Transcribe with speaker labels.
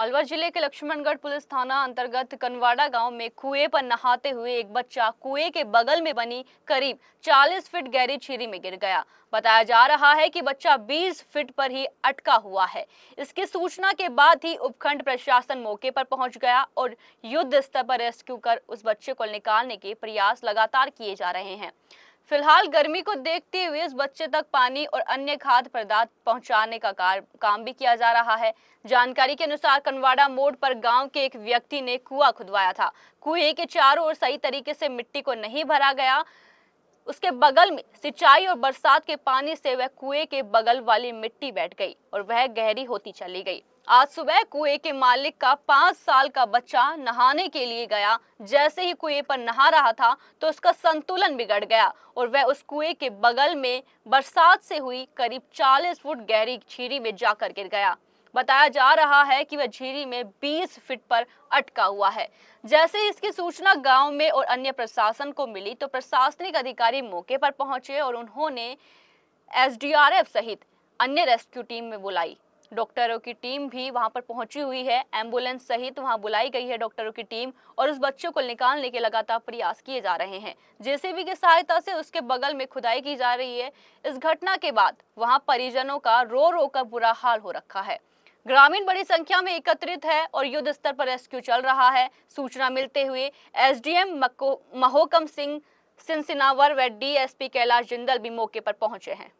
Speaker 1: अलवर जिले के लक्ष्मणगढ़ पुलिस थाना अंतर्गत कनवाड़ा गांव में कुएं पर नहाते हुए एक बच्चा कुएं के बगल में बनी करीब 40 फीट गहरी छीरी में गिर गया बताया जा रहा है कि बच्चा 20 फीट पर ही अटका हुआ है इसकी सूचना के बाद ही उपखंड प्रशासन मौके पर पहुंच गया और युद्ध स्तर पर रेस्क्यू कर उस बच्चे को निकालने के प्रयास लगातार किए जा रहे हैं फिलहाल गर्मी को देखते हुए इस बच्चे तक पानी और अन्य खाद्य पदार्थ पहुंचाने का कार, काम भी किया जा रहा है जानकारी के अनुसार कनवाड़ा मोड़ पर गांव के एक व्यक्ति ने कुआं खुदवाया था कुएं के चारों ओर सही तरीके से मिट्टी को नहीं भरा गया उसके बगल में सिंचाई और बरसात के पानी से वह कुएं के बगल वाली मिट्टी बैठ गई और वह गहरी होती चली गई आज सुबह कुएं के मालिक का पांच साल का बच्चा नहाने के लिए गया जैसे ही कुएं पर नहा रहा था तो उसका संतुलन बिगड़ गया और वह उस कुएं के बगल में बरसात से हुई करीब 40 फुट गहरी छीरी में जाकर गिर गया बताया जा रहा है कि वह झीरी में 20 फीट पर अटका हुआ है जैसे ही इसकी सूचना गांव में और अन्य प्रशासन को मिली तो प्रशासनिक अधिकारी मौके पर पहुंचे और उन्होंने एसडीआरएफ सहित अन्य रेस्क्यू टीम में बुलाई डॉक्टरों की टीम भी वहां पर पहुंची हुई है एम्बुलेंस सहित वहां बुलाई गई है डॉक्टरों की टीम और उस बच्चों को निकालने के लगातार प्रयास किए जा रहे हैं जेसीबी की सहायता से उसके बगल में खुदाई की जा रही है इस घटना के बाद वहां परिजनों का रो रो कर बुरा हाल हो रखा है ग्रामीण बड़ी संख्या में एकत्रित है और युद्ध स्तर पर रेस्क्यू चल रहा है सूचना मिलते हुए एसडीएम महोकम सिंह सिंसिनावर व डीएसपी कैलाश जिंदल भी मौके पर पहुंचे हैं